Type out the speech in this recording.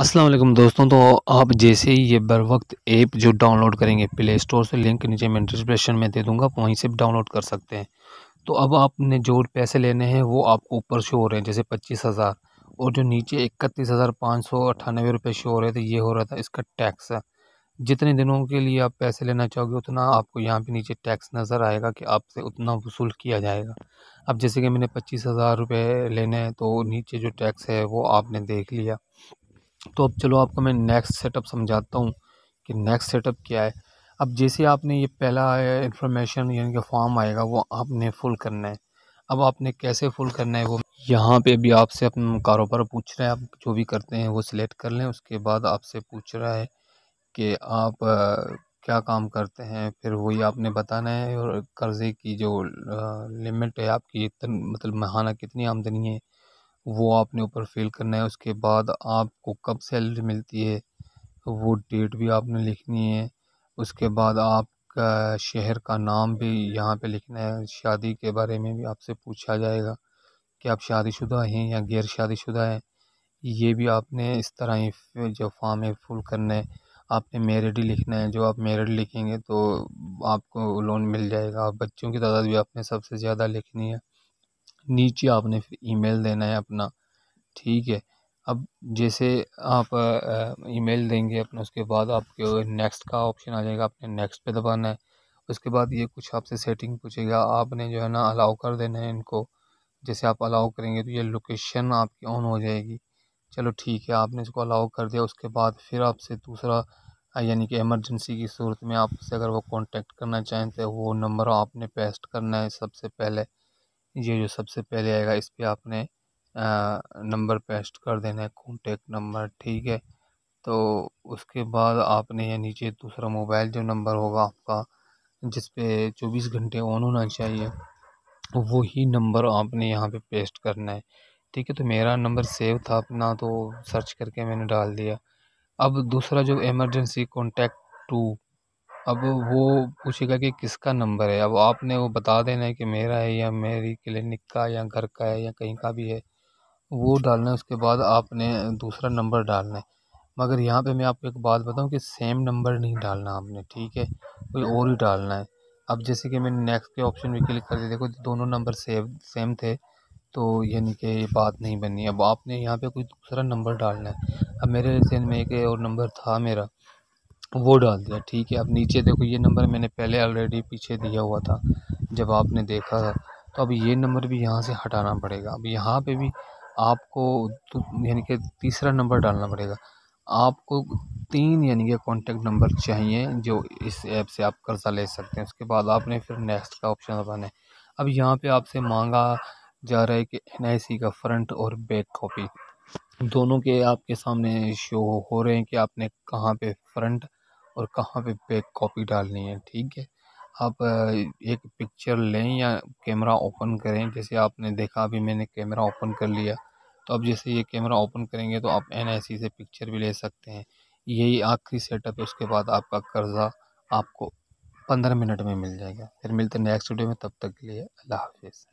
असलम दोस्तों तो आप जैसे ही ये बर वक्त ऐप जो डाउनलोड करेंगे प्ले स्टोर से लिंक नीचे मैं डिस्क्रिप्शन में दे दूंगा वहीं से डाउनलोड कर सकते हैं तो अब आपने जो पैसे लेने हैं वो आपको ऊपर शो हो रहे हैं जैसे पच्चीस हज़ार और जो नीचे इकतीस हज़ार पाँच सौ अट्ठानवे रुपये शो हो रहे थे ये हो रहा था इसका टैक्स जितने दिनों के लिए आप पैसे लेना चाहोगे उतना आपको यहाँ पे नीचे टैक्स नज़र आएगा कि आपसे उतना वसूल किया जाएगा अब जैसे कि मैंने पच्चीस हज़ार रुपये लेने हैं तो नीचे जो टैक्स है वो आपने देख लिया तो अब चलो आपको मैं नेक्स्ट सेटअप समझाता हूँ कि नेक्स्ट सेटअप क्या है अब जैसे आपने ये पहला इन्फॉर्मेशन यानी कि फॉर्म आएगा वो आपने फुल करना है अब आपने कैसे फुल करना है वो यहाँ पे भी आपसे अपना कारोबार पूछ रहे हैं आप जो भी करते हैं वो सिलेक्ट कर लें उसके बाद आपसे पूछ रहा है कि आप क्या काम करते हैं फिर वही आपने बताना है और कर्ज़े की जो लिमिट है आपकी मतलब महाना कितनी आमदनी है वो आपने ऊपर फिल करना है उसके बाद आपको कब सैलरी मिलती है वो डेट भी आपने लिखनी है उसके बाद आपका शहर का नाम भी यहाँ पे लिखना है शादी के बारे में भी आपसे पूछा जाएगा कि आप शादीशुदा हैं या गैर शादीशुदा हैं ये भी आपने इस तरह ही जो फॉर्म है फुल करना है आपने मेरिड ही लिखना है जो आप मेरिड लिखेंगे तो आपको लोन मिल जाएगा बच्चों की तादाद भी आपने सबसे ज़्यादा लिखनी है नीचे आपने फिर ईमेल देना है अपना ठीक है अब जैसे आप ईमेल देंगे अपने उसके बाद आपके नेक्स्ट का ऑप्शन आ जाएगा आपने नेक्स्ट पे दबाना है उसके बाद ये कुछ आपसे सेटिंग पूछेगा आपने जो है ना अलाउ कर देना है इनको जैसे आप अलाउ करेंगे तो ये लोकेशन आपकी ऑन हो जाएगी चलो ठीक है आपने इसको अलाउ कर दिया उसके बाद फिर आपसे दूसरा यानी कि एमरजेंसी की सूरत में आपसे अगर वो कांटेक्ट करना चाहें तो वो नंबर आपने पेस्ट करना है सबसे पहले ये जो सबसे पहले आएगा इस पर आपने नंबर पेस्ट कर देना है कॉन्टेक्ट नंबर ठीक है तो उसके बाद आपने ये नीचे दूसरा मोबाइल जो नंबर होगा आपका जिस पे चौबीस घंटे ऑन होना चाहिए वो ही नंबर आपने यहाँ पे पेस्ट करना है ठीक है तो मेरा नंबर सेव था अपना तो सर्च करके मैंने डाल दिया अब दूसरा जो इमरजेंसी कॉन्टेक्ट टू अब वो पूछेगा कि किसका नंबर है अब आपने वो बता देना है कि मेरा है या मेरी क्लिनिक का या घर का है या कहीं का भी है वो डालना है उसके बाद आपने दूसरा नंबर डालना है मगर यहाँ पे मैं आपको एक बात बताऊँ कि सेम नंबर नहीं डालना आपने ठीक है कोई और ही डालना है अब जैसे कि मैंने नेक्स्ट के ऑप्शन भी क्लिक कर दिया देखो दोनों नंबर सेम सेम थे तो यानी कि ये बात नहीं बनी अब आपने यहाँ पे कोई दूसरा नंबर डालना है अब मेरे जहन में एक और नंबर था मेरा तो वो डाल दिया ठीक है अब नीचे देखो ये नंबर मैंने पहले ऑलरेडी पीछे दिया हुआ था जब आपने देखा था तो अब ये नंबर भी यहाँ से हटाना पड़ेगा अब यहाँ पे भी आपको यानी कि तीसरा नंबर डालना पड़ेगा आपको तीन यानी कि कॉन्टेक्ट नंबर चाहिए जो इस ऐप से आप कर्ज़ा ले सकते हैं उसके बाद आपने फिर नेक्स्ट का ऑप्शन दबाना है अब यहाँ पर आपसे मांगा जा रहा है कि एन का फ्रंट और बैक कॉपी दोनों के आपके सामने शो हो रहे हैं कि आपने कहाँ पे फ्रंट और कहाँ पे बैक कॉपी डालनी है ठीक है आप एक पिक्चर लें या कैमरा ओपन करें जैसे आपने देखा अभी मैंने कैमरा ओपन कर लिया तो अब जैसे ये कैमरा ओपन करेंगे तो आप एन से पिक्चर भी ले सकते हैं यही आखिरी सेटअप है उसके बाद आपका कर्ज़ा आपको पंद्रह मिनट में मिल जाएगा फिर मिलते हैं नेक्स्ट वीडियो में तब तक के लिए अल्लाह हाफिज़